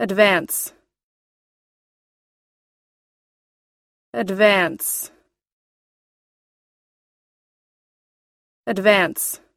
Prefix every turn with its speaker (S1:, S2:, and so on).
S1: advance advance advance